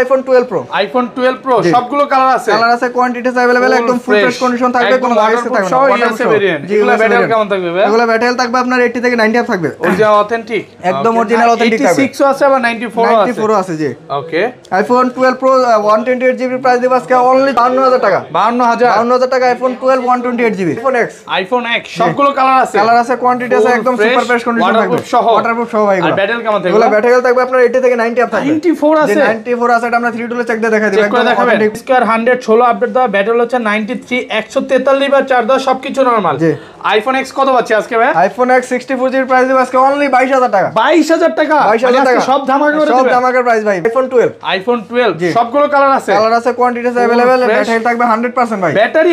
IPhone 12 Pro iPhone 12 Pro সবগুলো colour আছে colour আছে কোয়ান্টিটিস अवेलेबल একদম ফুল ফ্রেশ কন্ডিশন থাকবে কোনো ভাইরাস থাকবে না এগুলো ব্যাটারি কেমন থাকবে ভাই এগুলো ব্যাটারি থাকবে আপনার 80 থেকে 90 আপ থাকবে অরিজিনাল অথেন্টিক একদম অরিজিনাল অথেন্টিক থাকবে 86 আছে আবার 94 আছে 94 আছে জি okay iPhone 12 Pro 128 GB price দিব আজকে অনলি 52000 টাকা 52000 52000 টাকা iPhone 12 128 GB iPhone X iPhone X সবগুলো কালার আছে কালার আছে কোয়ান্টিটি আছে একদম সুপার ফ্রেশ কন্ডিশন থাকবে ওয়াটারপ্রুফ সহ ভাই এগুলো ব্যাটারি কেমন থাকবে এগুলো ব্যাটারি থাকবে আপনার 80 থেকে 90 আপ থাকবে 94 আছে 94 আছে ওয়েবসাইট আমরা থ্রি টুলে চেক দিয়ে দেখা দিব একদম অথেন্টিক স্কয়ার 116 আপডেট দেওয়া ব্যাটারি হচ্ছে 93 143 বার চার্জ দেওয়া সবকিছু নরমাল জি আইফোন এক্স কত পাচ্ছি আজকে ভাই আইফোন এক্স 64 জিবি প্রাইস দিব আজকে অনলি 22000 টাকা 22000 টাকা 22000 মানে টাকা সব ধামাকা করে সব ধামাকার প্রাইস ভাই আইফোন 12 আইফোন 12 সবগুলো কালার আছে কালার আছে কোয়ান্টিটি अवेलेबल ব্যাটারি থাকবে 100% ভাই ব্যাটারি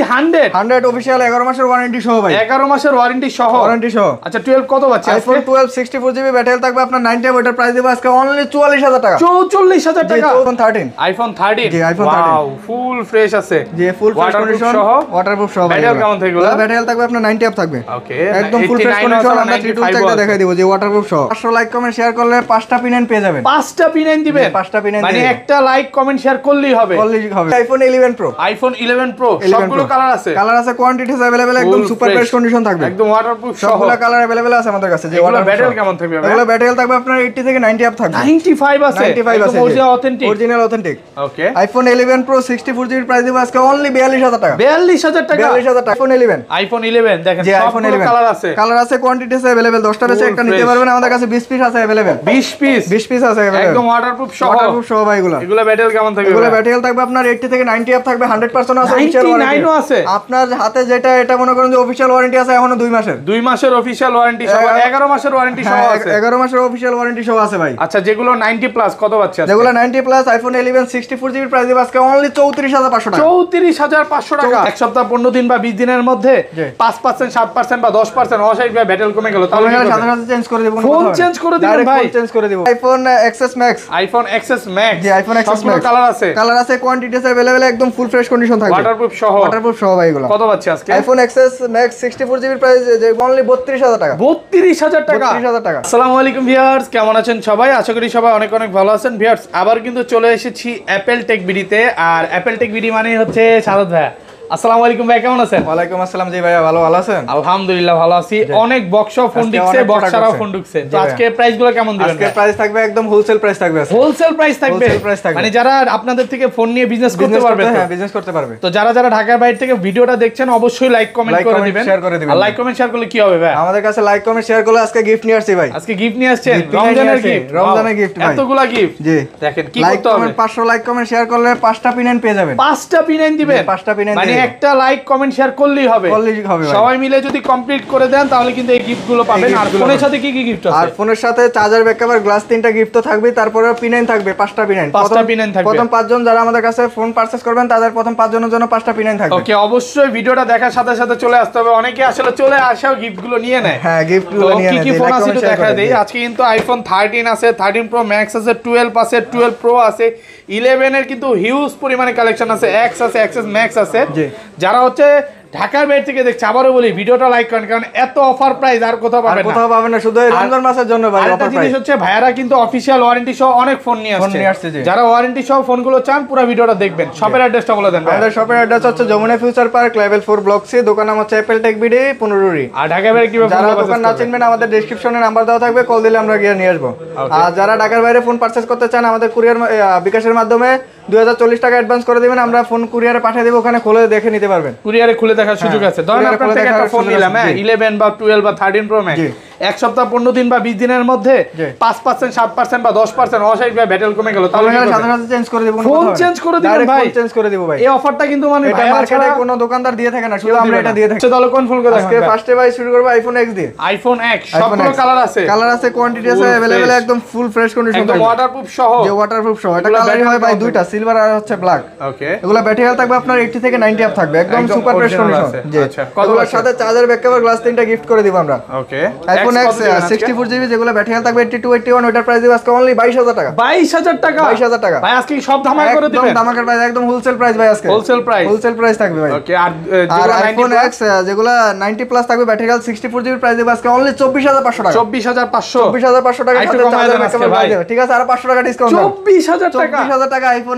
100 100 অফিশিয়াল 11 মাসের ওয়ারেন্টি সহ ভাই 11 মাসের ওয়ারেন্টি সহ ওয়ারেন্টি সহ আচ্ছা 12 কত আছে আইফোন 12 64 জিবি ব্যাটারি থাকবে আপনার 90 ওটার প্রাইস দিব আজকে অনলি 44000 টাকা 44000 টাকা থার্টিন আইফোন থার্টিন জি আইফোন থার্টিন ফুল ফ্রেশ আছে জি ফুল ফ্রেশ কন্ডিশন সহ ওয়াটারপ্রুফ সহ ব্যাটারি কেমন থাকবে ব্যাটারি থাকবে আপনার 90 অ্যাপ থাকবে ওকে একদম ফুল ফ্রেশ কন্ডিশন আমরা 3 থেকে দেখাই দিব যে ওয়াটারপ্রুফ সহ 500 লাইক কমেন্ট শেয়ার করলে পাঁচটা পিন পেয়ে যাবেন পাঁচটা পিন দিবেন পাঁচটা পিন মানে একটা লাইক কমেন্ট শেয়ার করলেই হবে করলেই হবে আইফোন 11 প্রো আইফোন 11 প্রো সবগুলো কালার আছে কালার আছে কোয়ান্টিটিস अवेलेबल একদম সুপার ফ্রেশ কন্ডিশন থাকবে একদম ওয়াটারপ্রুফ সহ সবগুলো কালার अवेलेबल আছে আমাদের কাছে যে ওয়াটার ব্যাটারি কেমন থাকবে এগুলো ব্যাটারি থাকবে আপনার 80 থেকে 90 অ্যাপ থাকবে 95 আছে 95 আছে original authentic original original authentic okay iPhone 11 Pro 64 GB price দিব আজকে অনলি 42000 টাকা 42000 টাকা 42000 টাকা আইফোন 11 আইফোন 11 দেখেন সব কালার আছে কালার আছে কোয়ান্টিটি আছে अवेलेबल 10টা বেশি একটা নিতে পারবেন আমাদের কাছে 20 পিস আছে अवेलेबल 20 পিস 20 পিস আছে একদম ওয়াটারপ্রুফ সহ ওয়াটারপ্রুফ সহ ভাই এগুলো এগুলো ব্যাটারি কেমন থাকবে এগুলো ব্যাটারি থাকবে আপনার 80 থেকে 90 আপ থাকবে 100% আছে অফিশিয়াল ওয়ারেন্টি আছে আপনার হাতে যেটা এটা মনে করেন যে অফিশিয়াল ওয়ারেন্টি আছে এখনো 2 মাসের 2 মাসের অফিশিয়াল ওয়ারেন্টি সহ 11 মাসের ওয়ারেন্টি সহ হ্যাঁ, আছে 11 মাসের অফিশিয়াল ওয়ারেন্টি সহ আছে ভাই আচ্ছা যেগুলো 90 প্লাস কত আছে যেগুলো 90 প্লাস আইফোন আইফোন প্রাইস আজকে অনলি টাকা টাকা এক সপ্তাহ দিন বা দিনের মধ্যে বা অসাইড ব্যাটেল কমে গেল তাহলে চেঞ্জ করে ফোন চেঞ্জ করে ভাই চেঞ্জ করে আইফোন ম্যাক্স আইফোন ম্যাক্স জি আইফোন ম্যাক্স কালার আছে কালার আছে কোয়ান্টিটি আছে একদম ফুল ফ্রেশ কন্ডিশন থাকবে ওয়াটারপ্রুফ সহ ওয়াটারপ্রুফ সহ ভাই এগুলো কত পাচ্ছি আজকে iPhone XS Max 64 price only টাকা 32000 টাকা টাকা আসসালামু আলাইকুম ভিউয়ার্স কেমন আছেন সবাই আশা করি সবাই অনেক অনেক ভালো আছেন ভিউয়ার্স আবার কিন্তু চলে এসেছি অ্যাপেল টেক বিডিতে আর অ্যাপেল টেক বিডি মানে হচ্ছে সাদত ভাইয়া আমাদের কাছে লাইক কমেন্ট শেয়ার করলে গিফট নিয়ে গিফট নিয়ে আসছেন গিফট এতগুলা গিফট জি দেখেন লাইক কমেন্ট শেয়ার করলে পাঁচটা পিন পেয়ে যাবেন পাঁচটা পিন দিবেন পাঁচটা পিন একটা লাইক কমেন্ট শেয়ার করলেই হবে সবাই মিলে যদি কমপ্লিট করে দেন তাহলে কিন্তু এই গিফট গুলো পাবেন আর ফোনের সাথে কি কি গিফট আছে আর ফোনের সাথে চার্জার ব্যাক কভার গ্লাস তিনটা গিফট তো থাকবে তারপরে পিনাইন থাকবে পাঁচটা পিনাইন পাঁচটা পিনাইন থাকবে প্রথম পাঁচজন যারা আমাদের কাছে ফোন পারচেজ করবেন তাদের প্রথম পাঁচজনের জন্য পাঁচটা পিনাইন থাকবে ওকে অবশ্যই ভিডিওটা দেখার সাথে সাথে চলে আসতে হবে অনেকে আসলে চলে আসাও গিফট গুলো নিয়ে নেয় হ্যাঁ গিফট গুলো নিয়ে নেয় কি কি ফোন আছে দেখা দেই আজকে কিন্তু আইফোন 13 আছে 13 প্রো ম্যাক্স আছে 12 আছে 12 প্রো আছে ইলেভেনের কিন্তু হিউজ পরিমাণে কালেকশন আছে এক্স আছে এক্সেস ম্যাক্স আছে যারা হচ্ছে ঢাকার বাইরে থেকে দেখছি আবারও বলি ভিডিওটা লাইক করেন কারণ এত অফার প্রাইস আর কোথাও পাবেন না কোথাও পাবেন না শুধু রমজান মাসের জন্য ভাই অফার প্রাইস হচ্ছে ভাইরা কিন্তু অফিশিয়াল ওয়ারেন্টি সহ অনেক ফোন নিয়ে আসছে ফোন নিয়ে আসছে যারা ওয়ারেন্টি সহ ফোনগুলো চান পুরো ভিডিওটা দেখবেন শপের অ্যাড্রেসটা বলে দেন আমাদের শপের অ্যাড্রেস হচ্ছে Jamuna future park level 4 block C দোকান নাম হচ্ছে অ্যাপল টেক বিডি 15 রি আর ঢাকা বাইরে কিভাবে যারা দোকান না চিনবেন আমাদের ডেসক্রিপশনে নাম্বার দেওয়া থাকবে কল দিলে আমরা গিয়ে নিয়ে আসব আর যারা ঢাকার বাইরে ফোন পারচেজ করতে চান আমাদের কুরিয়ার বিকাশের মাধ্যমে দুই টাকা অ্যাডভান্স করে দেবেন আমরা ফোন কুরিয়ারে পাঠিয়ে দেবো ওখানে খুলে দেখে নিতে পারবেন কুরিয়ারে খুলে দেখার সুযোগ হ্যাঁ, আছে ধরেন আপনার থেকে একটা ফোন নিলাম হ্যাঁ ইলেভেন বা টুয়েলভ বা থার্টিন প্রো ম্যাক্স এক সপ্তাহ পনেরো দিন বা বিশ দিনের মধ্যে পাঁচ পার্সেন্ট সাত পার্সেন্ট বা দশ পার্সেন্ট অসাইড ব্যাটেল কমে গেল তাহলে অফারটা কিন্তু মানে কোনো দোকানদার দিয়ে থাকে না শুধু আমরা এটা দিয়ে থাকি আচ্ছা, তাহলে কোন ফোন করে আজকে ফার্স্টে ভাই শুরু করবো আইফোন এক্স দিয়ে আইফোন এক্স সবগুলো কালার আছে কালার আছে কোয়ান্টিটি আছে একদম ফুল ফ্রেশ কন্ডিশন একদম ওয়াটারপ্রুফ সহ ওয়াটার ওয়াটারপ্রুফ সহ এটা কালারই হয় ভাই দুইটা সিলভার আর হচ্ছে ব্ল্যাক ওকে এগুলো ব্যাটারি হেলথ থাকবে আপনার 80 থেকে 90 আপ থাকবে একদম সুপার ফ্রেশ কন্ডিশন জি আচ্ছা, এগুলোর সাথে চার্জার ব্যাক কভার গ্লাস তিনটা গিফট করে দিব আমরা ওকে আইফোন এক্স 64 জিবি যেগুলো ব্যাটারি হেলথ থাকবে 82 81 ওটার প্রাইস দিব আজকে অনলি 22000 টাকা 22000 টাকা 22000 টাকা ভাই আজকে সব ধামাই করে দিবেন একদম ধামাকার ভাই একদম হোলসেল প্রাইস ভাই আজকে হোলসেল প্রাইস হোলসেল প্রাইস থাকবে ভাই ওকে আর যেগুলো আইফোন এক্স যেগুলো 90 প্লাস থাকবে ব্যাটারি হেলথ 64 জিবি প্রাইস দিব আজকে অনলি 24500 টাকা 24500 24500 টাকা ঠিক আছে আর 500 টাকা ডিসকাউন্ট 24000 টাকা 24000 টাকা আইফোন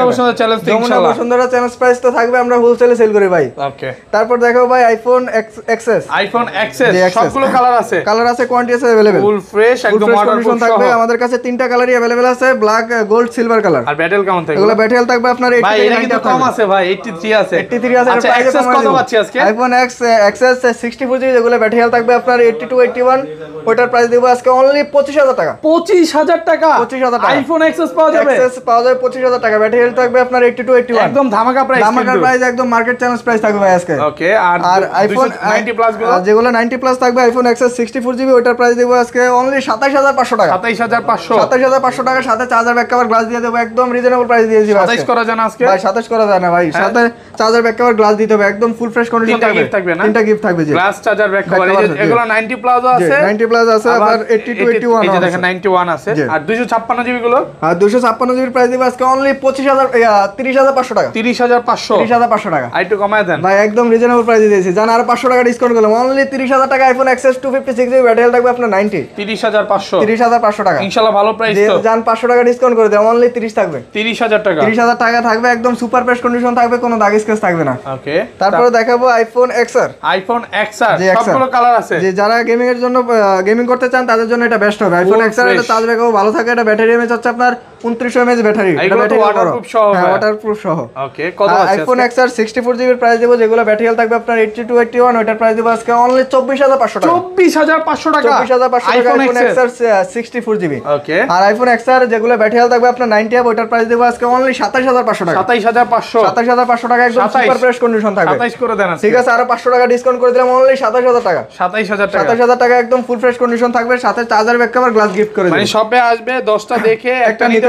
আইফোন থাকবে আমাদের কাছে তিনটা কালারই আছে ব্ল্যাক গোল্ড সিলভার কালার আর ব্যাটেল কেমন থাকবে এগুলো ব্যাটেল থাকবে আপনার আইফোন যেগুলো ব্যাটেল থাকবে আপনার ওটার প্রাইস দেব আজকে অনলি হাজার টাকা হাজার টাকা হাজার টাকা আইফোন এক্সেস পাওয়া যাবে এক্সএস পাওয়া যাবে হাজার টাকা ব্যাটারি রেল থাকবে আপনার 80 81 একদম ধামাকা প্রাইস ধামাকা প্রাইস একদম মার্কেট চ্যালেঞ্জ প্রাইস থাকবে ভাই আজকে ওকে আর আইফোন 90 প্লাস গুলো যেগুলো 90 প্লাস থাকবে আইফোন এক্সএস 64 ওটার প্রাইস দেব আজকে অনলি 27500 টাকা 27500 27500 টাকা সাথে চার্জার ব্যাক কভার গ্লাস দিয়ে দেব একদম রিজনেবল প্রাইস দিয়ে দিই 27 করা জানা আজকে ভাই 27 করা জানা ভাই হ্যাঁ। সাথে চার্জার ব্যাক কভার গ্লাস দিতে হবে একদম ফুল ফ্রেশ কন্ডিশন থাকবে থাকবে না তিনটা গিফট থাকবে জি গ্লাস চার্জার ব্যাক কভার এগুলো 90 প্লাস আছে 90 প্লাস আছে আবার 80 টু 81 আছে দেখেন 91 আছে আর 256 জিবি গুলো আর 256 জিবি প্রাইস দেব আজকে অনলি 25 হাজার টাকা হাজার হাজার টাকা থাকবে একদম কন্ডিশন থাকবে কোনো স্কেচ থাকবে না তারপরে দেখাবো আইফোন এক্সআর আইফোন যারা গেমিং এর জন্য গেমিং করতে চান তাদের জন্য এটা বেস্ট হবে আইফোন এক্সআর এটা চার্জ ব্যাকআপ ভালো থাকে এটা ব্যাটারি এমএস হচ্ছে আপনার হ্যাঁ, থাকবে কন্ডিশন uh, থাকবে ঠিক আছে টাকা ডিসকাউন্ট করে দিলাম অনলি টাকা টাকা একদম ফ্রেশ কন্ডিশন থাকবে সাথে চার্জার ব্যাক গ্লাস গিফট করে দেব মানে আসবে দশটা দেখে একটা নিতে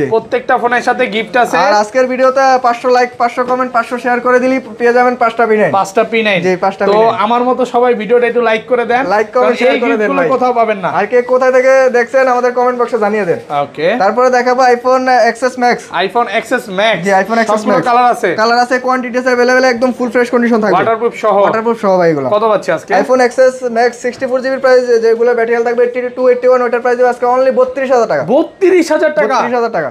যে প্রত্যেকটা ফোনের সাথে গিফট আছে আর আজকের ভিডিওতে 500 লাইক 500 কমেন্ট 500 শেয়ার করে দিলি পেয়ে যাবেন 5টা পিন 5টা পিন যে 5টা তো আমার মতো সবাই ভিডিওটা একটু লাইক করে দেন লাইক করে শেয়ার করে দেন ভাই কোথাও পাবেন না আর কে কোথা থেকে দেখছেন আমাদের কমেন্ট বক্সে জানিয়ে দেন ওকে তারপরে দেখাবো iPhone XS Max iPhone XS Max জি আইফোন এক্সএস ম্যাক্স কালার আছে কালার আছে কোয়ান্টিটিস अवेलेबल একদম ফুল ফ্রেশ কন্ডিশন থাকবে ওয়াটারপ্রুফ সহ ওয়াটারপ্রুফ সহ ভাই এগুলো কত পাচ্ছে আজকে iPhone XS Max 64 GB price যেগুলো ব্যাটারি হেলথ থাকবে 8281 ওয়াটার প্রাইস আজকে অনলি 32000 টাকা 32000 টাকা 32000 টাকা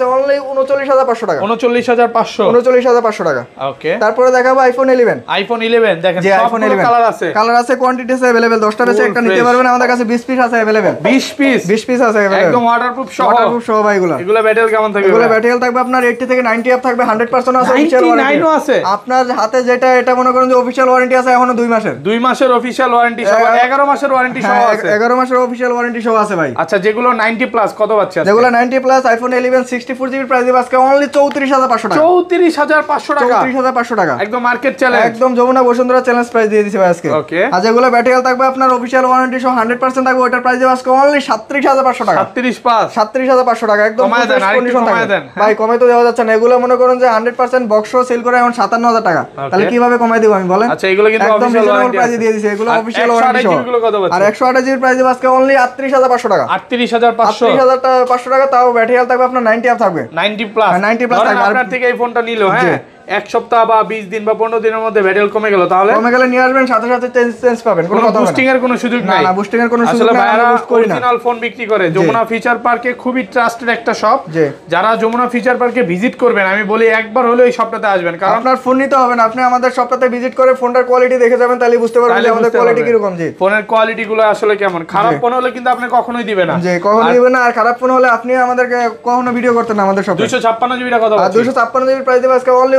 আছে অনলি উনচল্লিশ টাকা ওকে তারপরে দেখাবো আইফোন ইলেভেন আইফোন ইলেভেন দেখেন কালার আছে কোয়ান্টিটি অ্যাভেলেবেল দশটা আছে একটা নিতে পারবেন আমাদের কাছে বিশ পিস আছে অ্যাভেলেবেল বিশ পিস বিশ পিস আছে আপনার হান্ড্রেড পার্সেন্ট আছে আপনার হাতে যেটা এটা মনে করেন যে অফিসিয়াল ওয়ারেন্টি আছে এখনো দুই মাসের দুই মাসের অফিসিয়াল ওয়ারেন্টি এগারো মাসের ওয়ারেন্টি হ্যাঁ, আছে এগারো মাসের অফিসিয়াল ওয়ারেন্টি সহ আছে ভাই আচ্ছা যেগুলো নাইনটি প্লাস কত পাচ্ছে যেগুলো ninety plus iPhone eleven six হ্যাঁ। মনে করুন যে হান্ড্রেড পার্সেন্ট বক্স সেল করে এখন সাতান্ন হাজার টাকা তাহলে কিভাবে কমাই দেবো আমি বলেন আচ্ছা, একদম রিজনেবল দিয়ে দিচ্ছে এগুলো অফিসিয়াল ওয়ারেন্টি আর একশো আঠাশ জিবির প্রাইস দেবে আজকে অনলি আটত্রিশ হাজার পাঁচশো টাকা আটত্রিশ হাজার পাঁচশো হাজার পাঁচশো টাকা তাও ব্যাটারিয়াল থাকবে আপনার নাইনটি আর থাকবে 90 প্লাস 90 প্লাস থাকবে আপনার থেকে এই ফোনটা নিলো হ্যাঁ এক সপ্তাহ বা বিশ দিন বা পনেরো দিনের মধ্যে ভ্যাটেল কমে গেল তাহলে কমে গেলে নিয়ে আসবেন সাথে সাথে চেঞ্জ চেঞ্জ পাবেন কোনো বুস্টিং এর কোনো সুযোগ নাই না বুস্টিং এর কোনো সুযোগ নাই আসলে ভাইরা অরিজিনাল ফোন বিক্রি করে যমুনা ফিচার পার্কে খুবই ট্রাস্টেড একটা শপ যে যারা যমুনা ফিচার পার্কে ভিজিট করবেন আমি বলি একবার হলেও এই শপটাতে আসবেন কারণ আপনার ফোন নিতে হবে না আপনি আমাদের শপটাতে ভিজিট করে ফোনটার কোয়ালিটি দেখে যাবেন তাহলে বুঝতে পারবেন যে আমাদের কোয়ালিটি কি রকম জি ফোনের কোয়ালিটি গুলো আসলে কেমন খারাপ ফোন হলে কিন্তু আপনি কখনোই দিবেন না জি কখনো দিবেন না আর খারাপ ফোন হলে আপনি আমাদেরকে কখনো ভিডিও করতে না আমাদের শপে 256 জিবিটা কত আর 256 জিবি প্রাইস দেব আজকে অনলি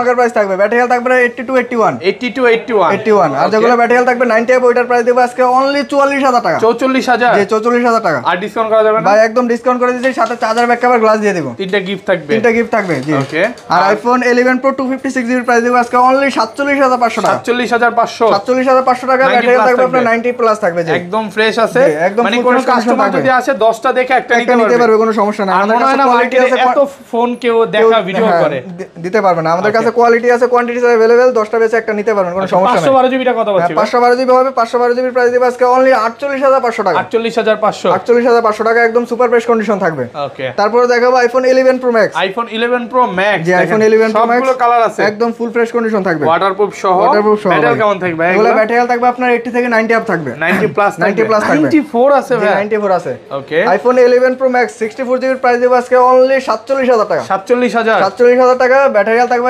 ধামাকার প্রাইস থাকবে ব্যাটারি থাকবে 82 81 82 81 81 আর যেগুলো থাকবে 90 টাকা ওইটার প্রাইস দেব আজকে অনলি 44000 টাকা 44000 44000 টাকা আর ডিসকাউন্ট করা যাবে না ভাই একদম ডিসকাউন্ট করে দিয়েছি সাথে ব্যাক কভার গ্লাস দিয়ে দেব তিনটা গিফট থাকবে তিনটা গিফট থাকবে জি ওকে আর আইফোন 11 প্রো 256 জিবি প্রাইস দেব আজকে অনলি 47500 টাকা 47500 47500 টাকা থাকবে আপনার 90 প্লাস থাকবে জি একদম ফ্রেশ আছে একদম মানে কাস্টমার যদি আসে 10টা দেখে একটা নিতে পারবে কোনো সমস্যা নাই আমাদের কাছে কোয়ালিটি আছে এত ফোন কেউ দেখা ভিডিও হ্যাঁ, করে দিতে পারবে না আমাদের কাছে আছে কোয়ালিটি আছে কোয়ান্টিটি আছে अवेलेबल 10টা বেচে একটা নিতে পারবেন কোনো আচ্ছা, সমস্যা নেই 512 জিবিটা কত বলছি 512 জিবি হবে 512 জিবির প্রাইস দিব আজকে অনলি 48500 টাকা 48500 48500 টাকা একদম সুপার ফ্রেশ কন্ডিশন থাকবে ওকে তারপরে দেখাবো iPhone 11 Pro Max iPhone 11 Pro Max জি আইফোন 11 প্রো ম্যাক্স সবগুলো কালার আছে একদম ফুল ফ্রেশ কন্ডিশন থাকবে ওয়াটারপ্রুফ সহ ওয়াটারপ্রুফ সহ ব্যাটারি কেমন থাকবে এগুলো ব্যাটারি থাকবে আপনার 80 থেকে 90 আপ থাকবে 90 প্লাস 90 প্লাস থাকবে 94 আছে ভাই 94 আছে ওকে আইফোন 11 প্রো ম্যাক্স 64 জিবির প্রাইস দিব আজকে অনলি 47000 টাকা 47000 47000 টাকা ব্যাটারি থাকবে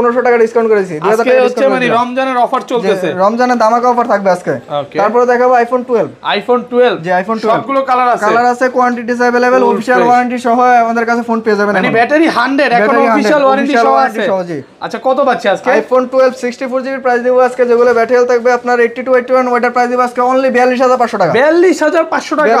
পনেরোশো টাকা ডিসকাউন্ট মানে করেছি রমজানের অফার অফার থাকবে আজকে তারপরে দেখাবো আইফোন টুয়েলভ আইফোন টুয়েলভ যে আইফোন কালার আছে কোয়ান্টিটি আছে অফিসিয়াল ওয়ারেন্টি সহ আমাদের কাছে ফোন পেয়ে যাবেন ব্যাটারি হান্ড্রেড এখন ওয়ারেন্টি সহ আছে আচ্ছা কত পাচ্ছি আজকে আইফোন প্রাইস দেব আজকে যেগুলো ব্যাটারি থাকবে আপনার 82 81 ওটার প্রাইস দেব আজকে অনলি টাকা পাঁচশো টাকা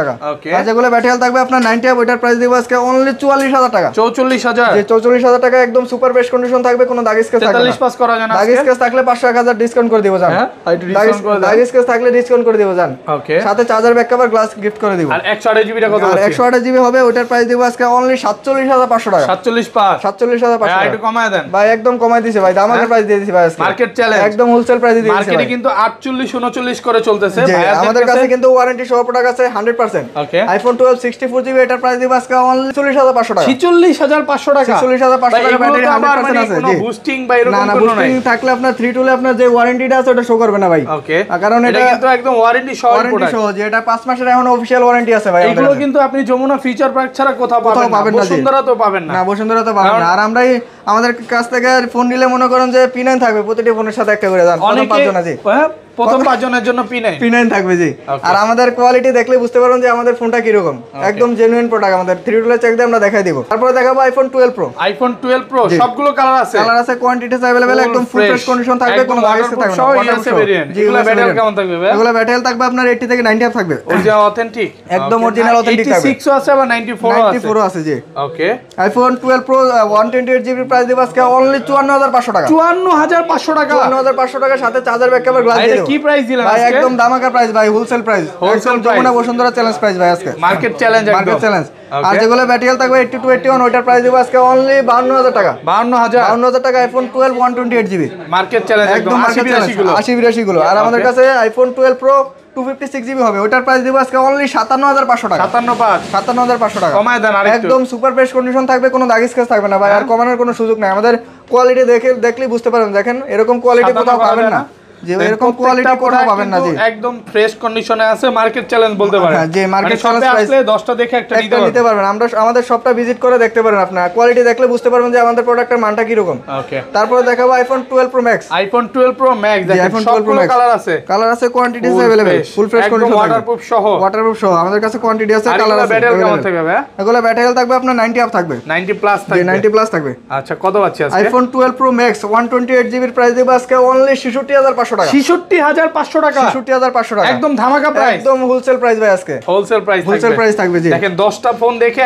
টাকা ওকে আর যেগুলো ব্যাটারি থাকবে আপনার 90 ওটার প্রাইস দেব আজকে অনলি হাজার টাকা হাজার চৌচল্লিশ হাজার টাকা একদম সুপার বেস্ট কন্ডিশন থাকবে থাকবে কোনো দাগ স্কেচ থাকবে 43 পাস করা জানা না দাগ স্কেচ থাকলে 500 1000 ডিসকাউন্ট করে দেব জান হ্যাঁ একটু ডিসকাউন্ট করে দাগ স্কেচ থাকলে ডিসকাউন্ট করে দেব জান ওকে সাথে charger back cover glass gift করে দেব আর 128 জিবি কত আর 128 জিবি হবে ওটার প্রাইস দেব আজকে অনলি 47500 টাকা 47 পাস 47500 টাকা একটু কমায় দেন ভাই একদম কমায় দিয়েছে ভাই দামাকের প্রাইস হ্যাঁ? দিয়ে দিয়েছি ভাই আজকে মার্কেট চ্যালেঞ্জ একদম হোলসেল প্রাইস দিয়ে দিয়েছি মার্কেটে কিন্তু 48 39 করে চলতেছে ভাই আমাদের কাছে কিন্তু ওয়ারেন্টি সহ প্রোডাক্ট আছে 100% ওকে আইফোন 12 64 জিবি এটার প্রাইস দেব আজকে অনলি 46500 টাকা 46500 টাকা 46500 টাকা ব্যাটারি 100% মানে আছে এটা এখন ওয়ারেন্টি আছে ভাই কিন্তু আপনি ফিচার পার্ক ছাড়া কোথাও পাবেন না তো পাবেন না বসুন্ধরা তো পাবেন আর আমরাই আমাদের কাছ থেকে ফোন নিলে মনে করেন যে পি9 থাকবে প্রতিটি ফোনের সাথে একটা করে দেন পাঁচজন আছে প্রথম পাঁচজনের জন্য পিনাইন পিনাইন থাকবে জি আর আমাদের কোয়ালিটি দেখলে বুঝতে পারবেন যে আমাদের ফোনটা কিরকম একদম জেনুইন প্রোডাক্ট আমাদের থ্রি ডলার চেক দিয়ে আমরা দেখাই দিব তারপরে দেখাবো iPhone twelve Pro iPhone twelve Pro সবগুলো কালার আছে কালার আছে কোয়ান্টিটিস অ্যাভেলেবেল একদম ফুল ফ্রেশ কন্ডিশন থাকবে কোনো ভাইরাস থাকবে না ভেরিয়েন্ট এগুলো ব্যাটারি কেমন থাকবে ভাই এগুলো ব্যাটারি থাকবে আপনার 80 থেকে 90 আপ থাকবে অরিজিনাল অথেন্টিক একদম অরিজিনাল অথেন্টিক থাকবে 86 আছে আবার 94 আছে 94 আছে জি okay iPhone 12 Pro 128 GB price দিব আজকে অনলি 54500 টাকা 54500 টাকা 54500 টাকা সাথে চার্জার ব্যাকআপ গ্লাস দিয়ে কি প্রাইস দিলাম ভাই একদম দামাকার প্রাইস ভাই wholesale price wholesale Jamuna Bashundhara challenge price ভাই আজকে মার্কেট চ্যালেঞ্জ মার্কেট চ্যালেঞ্জ আর যেগুলো ব্যাটেরিয়াল থাকবে 82 টু 81 ওইটার প্রাইস দেব আজকে অনলি 52000 টাকা 52000 52000 টাকা আইফোন 12 128 জিবি মার্কেট চ্যালেঞ্জ একদম 80 82 গুলো 80 82 গুলো আর আমাদের কাছে আইফোন 12 প্রো 256 জিবি হবে ওইটার প্রাইস দেব আজকে অনলি 57500 টাকা 57500 57500 টাকা কমায় দেন আর একদম সুপার ফ্রেশ কন্ডিশন থাকবে কোনো দাগ স্ক্র্যাচ থাকবে না ভাই আর হ্যাঁ। কমানোর কোনো সুযোগ নাই আমাদের কোয়ালিটি দেখে দেখলেই বুঝতে পারবেন দেখেন এরকম কোয়ালিটি কোথাও পাবেন না যে এরকম কোয়ালিটি কোথাও পাবেন না জি একদম ফ্রেশ কন্ডিশনে আছে মার্কেট চ্যালেঞ্জ বলতে পারেন মার্কেট চ্যালেঞ্জ মানে আসলে 10টা দেখে একটা নিতে পারবেন আমরা আমাদের সবটা ভিজিট করে দেখতে পারেন আপনারা কোয়ালিটি দেখলে বুঝতে পারবেন যে আমাদের প্রোডাক্টের মানটা কি রকম ওকে তারপরে দেখাবো iPhone 12 Pro Max iPhone 12 Pro Max দেখেন সবগুলো কালার আছে কালার আছে quantity available full fresh condition waterproof সহ ওয়াটারপ্রুফ সহ আমাদের কাছে কোয়ান্টিটি আছে কালার আছে ব্যাটারি কেমন থাকবে এগুলো ব্যাটারি থাকবে আপনার 90 আপ থাকবে 90 প্লাস থাকবে 90 প্লাস থাকবে আচ্ছা কত আছে আইফোন 12 প্রো ম্যাক্স 128 জিবির প্রাইস দেব আজকে অনলি 66500 হাজার পাঁচশো টাকা হাজার পাঁচশো টাকা একদম ধামাকা একদম হোলসেল প্রাইস ভাই আজকে হোলসেল প্রাইস হোলসেল প্রাইস থাকবে দশটা ফোন দেখে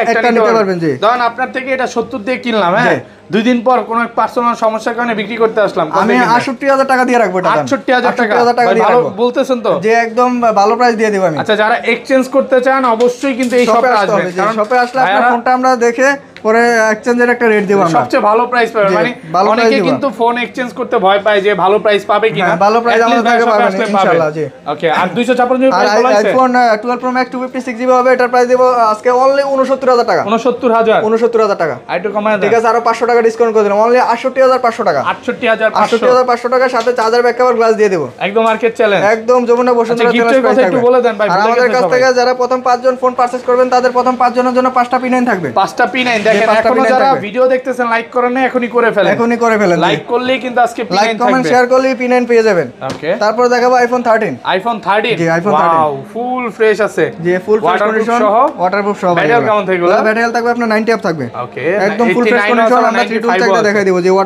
আপনার থেকে এটা সত্তর দিয়ে কিনলাম হ্যাঁ দুই দিন পর কোনো পার্সোনাল সমস্যার কারণে বিক্রি করতে আসলাম আমি আটষট্টি হাজার টাকা দিয়ে রাখবো আটষট্টি হাজার টাকা টাকা ভালো বলতেছেন তো যে একদম ভালো প্রাইস দিয়ে দেবো আমি আচ্ছা যারা এক্সচেঞ্জ করতে চান অবশ্যই কিন্তু এই শপে আসতে কারণ শপে আসলে আপনার ফোনটা আমরা দেখে পরে এক্সচেঞ্জের একটা রেট দেবো আমরা সবচেয়ে ভালো প্রাইস পাবে মানে অনেকে কিন্তু ফোন এক্সচেঞ্জ করতে ভয় পায় যে ভালো প্রাইস পাবে কিনা হ্যাঁ, ভালো প্রাইস আমাদের থেকে পাবেন ইনশাআল্লাহ জি ওকে আর 256 জিবি প্রাইস বলা আছে আইফোন 12 প্রো ম্যাক্স 256 জিবি হবে এটার প্রাইস দেব আজকে অনলি 69000 টাকা 69000 69000 টাকা আইটু কমায় কমায় ঠিক আছে আরো 500 টাকা টাকা ডিসকাউন্ট করে দিলাম অনলি আটষট্টি হাজার পাঁচশো টাকা আটষট্টি হাজার আটষট্টি হাজার পাঁচশো টাকা সাথে চার্জার ব্যাক কভার গ্লাস দিয়ে দেবো একদম মার্কেট চ্যালেঞ্জ একদম যমুনা বসুন্ধরা আচ্ছা, কথা একটু বলে দেন ভাই আমাদের কাছ থেকে যারা প্রথম পাঁচজন ফোন পারচেজ করবেন তাদের প্রথম পাঁচজনের জন্য পাঁচটা পিনাইন থাকবে পাঁচটা পিনাইন দেখেন এখনো যারা ভিডিও দেখতেছেন লাইক করেন না এখনি করে ফেলেন এখনি করে ফেলেন লাইক করলেই কিন্তু আজকে পিনাইন থাকবে লাইক কমেন্ট শেয়ার করলেই পিনাইন পেয়ে যাবেন ওকে তারপর দেখাবো আইফোন 13 আইফোন 13 জি আইফোন 13 ওয়াও ফুল ফ্রেশ আছে জি ফুল ফ্রেশ কন্ডিশন ওয়াটারপ্রুফ সহ ব্যাটারি কেমন থাকবে ব্যাটারি থাকবে আপনার 90 আপ থাকবে ওকে একদম ফুল ফ্রেশ কন্ডিশন আমরা কাস্টমার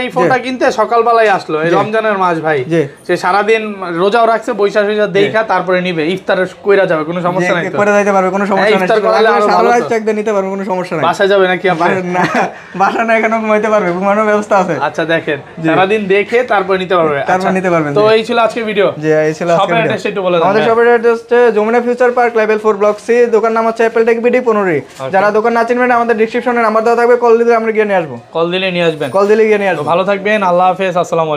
এই ফোনটা কিনতে আসলো রমজানের মাস ভাই সে সারাদিন রোজাও রাখছে বৈশাখ সৈশাখ দেখা তারপরে নিবে ইফতার কইরা যাবে কোনো হ্যাঁ, সমস্যা নাই পারবে কোনো সমস্যা নাই ইফতার নিতে পারবে সমস্যা নাই বাসায় যাবে নাকি বাসা না এখানে ঘুমাইতে পারবে ঘুমানোর ব্যবস্থা আছে আচ্ছা দেখেন সারাদিন দেখে তারপর নিতে পারবে তারপর আচ্ছা, নিতে তো এই ছিল আজকে ভিডিও আমাদের হ্যাঁ। Jamuna future park level four block C দোকান নাম হচ্ছে অ্যাপেল টেক বিডি যারা দোকান না চিনবেন আমাদের ডেসক্রিপশনে নাম্বার দেওয়া থাকবে কল দিলে আমরা গিয়ে নিয়ে আসবো কল দিলে নিয়ে আসবেন কল দিলে গিয়ে নিয়ে আসবো ভালো থাকবেন আল্লাহ হাফেজ আসসালাম